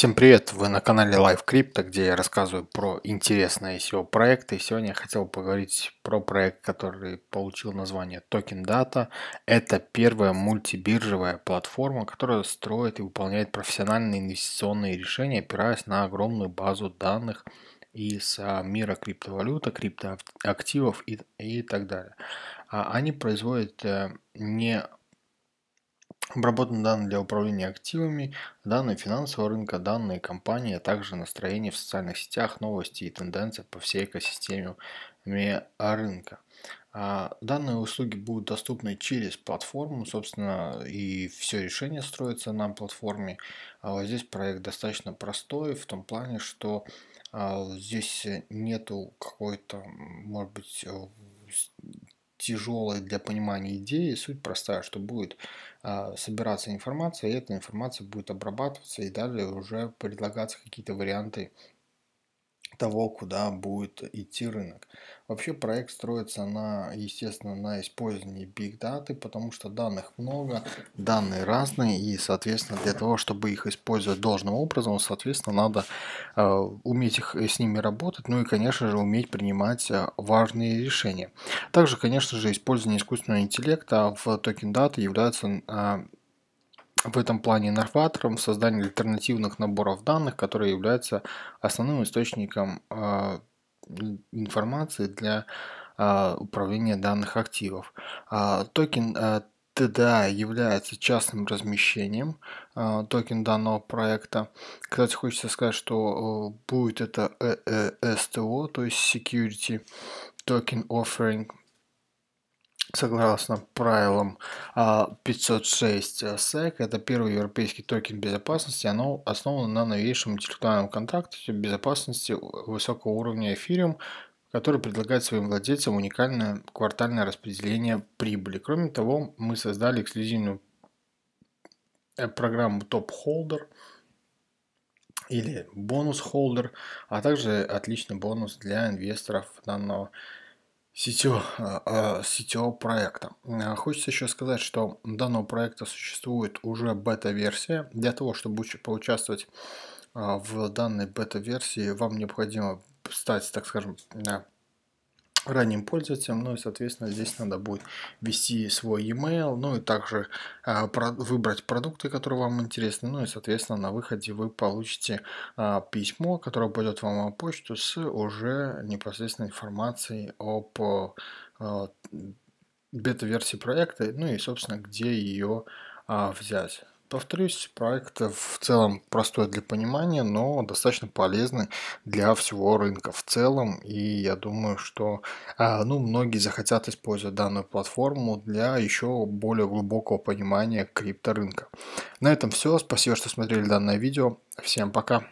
Всем привет! Вы на канале Live Crypto, где я рассказываю про интересные SEO проекты. Сегодня я хотел поговорить про проект, который получил название Token Data. Это первая мультибиржевая платформа, которая строит и выполняет профессиональные инвестиционные решения, опираясь на огромную базу данных из а, мира криптовалюта, криптоактивов и, и так далее. А они производят э, не Обработаны данные для управления активами, данные финансового рынка, данные компании, а также настроение в социальных сетях, новости и тенденции по всей экосистеме а, рынка. А, данные услуги будут доступны через платформу, собственно, и все решение строится на платформе. А вот здесь проект достаточно простой в том плане, что здесь нету какой-то, может быть, тяжелой для понимания идеи. Суть простая, что будет а, собираться информация, и эта информация будет обрабатываться, и далее уже предлагаться какие-то варианты того, куда будет идти рынок. Вообще проект строится на, естественно, на использовании big data, потому что данных много, данные разные, и, соответственно, для того, чтобы их использовать должным образом, соответственно, надо э, уметь их, э, с ними работать, ну и, конечно же, уметь принимать э, важные решения. Также, конечно же, использование искусственного интеллекта в токен даты является э, в этом плане новатором в создании альтернативных наборов данных, которые являются основным источником а, информации для а, управления данных активов. А, токен TDA является частным размещением токен данного проекта. Кстати, хочется сказать, что будет это э, STO, э то есть Security Token Offering. Согласно правилам 506 а, SEC, э, это первый европейский токен безопасности, оно основано на новейшем интеллектуальном контракте безопасности высокого уровня эфириум, который предлагает своим владельцам уникальное квартальное распределение прибыли. Кроме того, мы создали эксклюзивную э, программу Top Holder или бонус холдер а также отличный бонус для инвесторов данного сетё, а, а, сетевого проекта. А, хочется еще сказать, что данного проекта существует уже бета-версия. Для того, чтобы поучаствовать в данной бета-версии, вам необходимо стать, так скажем, ранним пользователям, ну и, соответственно, здесь надо будет ввести свой e-mail, ну и также э, про, выбрать продукты, которые вам интересны, ну и, соответственно, на выходе вы получите э, письмо, которое пойдет вам на почту с уже непосредственной информацией об э, бета-версии проекта, ну и, собственно, где ее э, взять. Повторюсь, проект в целом простой для понимания, но достаточно полезный для всего рынка в целом. И я думаю, что а, ну, многие захотят использовать данную платформу для еще более глубокого понимания крипторынка. На этом все. Спасибо, что смотрели данное видео. Всем пока.